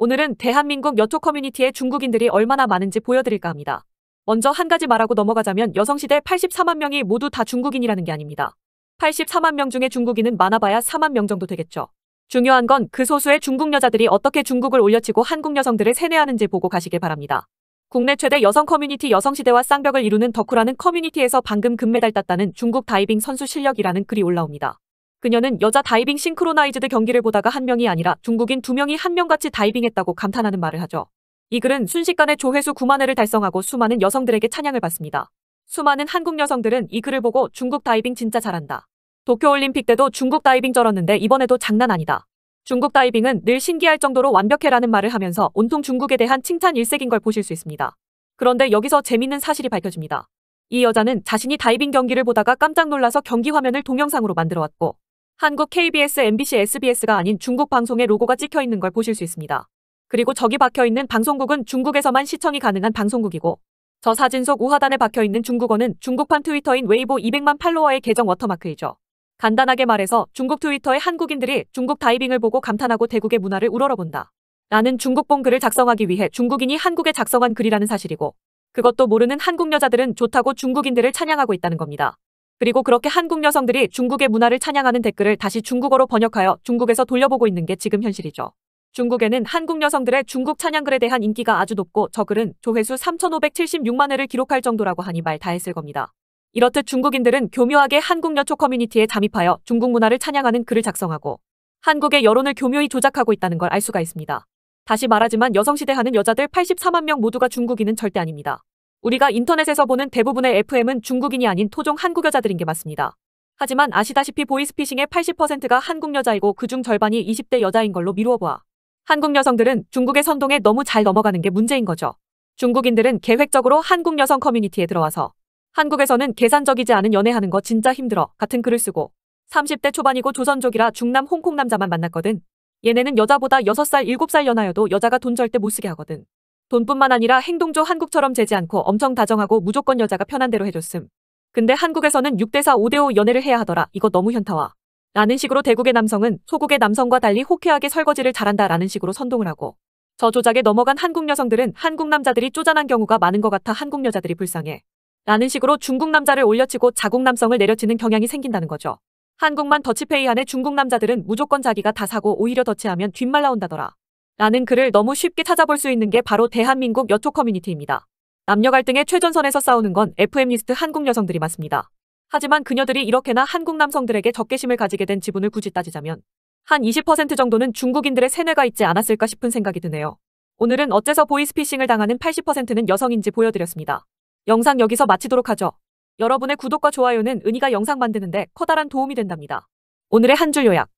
오늘은 대한민국 여초 커뮤니티에 중국인들이 얼마나 많은지 보여드릴까 합니다. 먼저 한 가지 말하고 넘어가자면 여성시대 84만 명이 모두 다 중국인이라는 게 아닙니다. 84만 명 중에 중국인은 많아봐야 4만 명 정도 되겠죠. 중요한 건 그 소수의 중국 여자들이 어떻게 중국을 올려치고 한국 여성들을 세뇌하는지 보고 가시길 바랍니다. 국내 최대 여성 커뮤니티 여성시대와 쌍벽을 이루는 덕후라는 커뮤니티에서 방금 금메달 땄다는 중국 다이빙 선수 실력이라는 글이 올라옵니다. 그녀는 여자 다이빙 싱크로나이즈드 경기를 보다가 한 명이 아니라 중국인 두 명이 한 명같이 다이빙했다고 감탄하는 말을 하죠. 이 글은 순식간에 조회수 9만 회를 달성하고 수많은 여성들에게 찬양을 받습니다. 수많은 한국 여성들은 이 글을 보고 중국 다이빙 진짜 잘한다. 도쿄올림픽 때도 중국 다이빙 쩔었는데 이번에도 장난 아니다. 중국 다이빙은 늘 신기할 정도로 완벽해라는 말을 하면서 온통 중국에 대한 칭찬 일색인 걸 보실 수 있습니다. 그런데 여기서 재밌는 사실이 밝혀집니다. 이 여자는 자신이 다이빙 경기를 보다가 깜짝 놀라서 경기 화면을 동영상으로 만들어 왔고 한국 KBS, MBC, SBS가 아닌 중국 방송의 로고가 찍혀 있는 걸 보실 수 있습니다. 그리고 저기 박혀 있는 방송국은 중국에서만 시청이 가능한 방송국이고 저 사진 속 우하단에 박혀 있는 중국어는 중국판 트위터인 웨이보 200만 팔로워의 계정 워터마크이죠. 간단하게 말해서 중국 트위터의 한국인들이 중국 다이빙을 보고 감탄하고 대국의 문화를 우러러본다. 라는 중국본 글을 작성하기 위해 중국인이 한국에 작성한 글이라는 사실이고 그것도 모르는 한국 여자들은 좋다고 중국인들을 찬양하고 있다는 겁니다. 그리고 그렇게 한국 여성들이 중국의 문화를 찬양하는 댓글을 다시 중국어로 번역하여 중국에서 돌려보고 있는 게 지금 현실이죠. 중국에는 한국 여성들의 중국 찬양글에 대한 인기가 아주 높고 저 글은 조회수 3,576만 회를 기록할 정도라고 하니 말 다했을 겁니다. 이렇듯 중국인들은 교묘하게 한국 여초 커뮤니티에 잠입하여 중국 문화를 찬양하는 글을 작성하고 한국의 여론을 교묘히 조작하고 있다는 걸 알 수가 있습니다. 다시 말하지만 여성시대 하는 여자들 84만 명 모두가 중국인은 절대 아닙니다. 우리가 인터넷에서 보는 대부분의 FM은 중국인이 아닌 토종 한국 여자들인 게 맞습니다. 하지만 아시다시피 보이스피싱의 80%가 한국 여자이고 그중 절반이 20대 여자인 걸로 미루어 보아. 한국 여성들은 중국의 선동에 너무 잘 넘어가는 게 문제인 거죠. 중국인들은 계획적으로 한국 여성 커뮤니티에 들어와서 한국에서는 계산적이지 않은 연애하는 거 진짜 힘들어 같은 글을 쓰고 30대 초반이고 조선족이라 중남 홍콩 남자만 만났거든. 얘네는 여자보다 6살, 7살 연하여도 여자가 돈 절대 못 쓰게 하거든. 돈뿐만 아니라 행동조 한국처럼 재지 않고 엄청 다정하고 무조건 여자가 편한 대로 해줬음. 근데 한국에서는 6대4 5대5 연애를 해야 하더라. 이거 너무 현타와. 라는 식으로 대국의 남성은 소국의 남성과 달리 호쾌하게 설거지를 잘한다 라는 식으로 선동을 하고 저 조작에 넘어간 한국 여성들은 한국 남자들이 쪼잔한 경우가 많은 것 같아 한국 여자들이 불쌍해. 라는 식으로 중국 남자를 올려치고 자국 남성을 내려치는 경향이 생긴다는 거죠. 한국만 더치페이 안에 중국 남자들은 무조건 자기가 다 사고 오히려 더치하면 뒷말 나온다더라. 라는 글을 너무 쉽게 찾아볼 수 있는 게 바로 대한민국 여초 커뮤니티입니다. 남녀 갈등의 최전선에서 싸우는 건 FM리스트 한국 여성들이 맞습니다. 하지만 그녀들이 이렇게나 한국 남성들에게 적개심을 가지게 된 지분을 굳이 따지자면 한 20% 정도는 중국인들의 세뇌가 있지 않았을까 싶은 생각이 드네요. 오늘은 어째서 보이스피싱을 당하는 80%는 여성인지 보여드렸습니다. 영상 여기서 마치도록 하죠. 여러분의 구독과 좋아요는 은희가 영상 만드는데 커다란 도움이 된답니다. 오늘의 한 줄 요약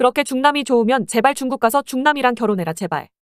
그렇게 중남이 좋으면 제발 중국 가서 중남이랑 결혼해라 제발.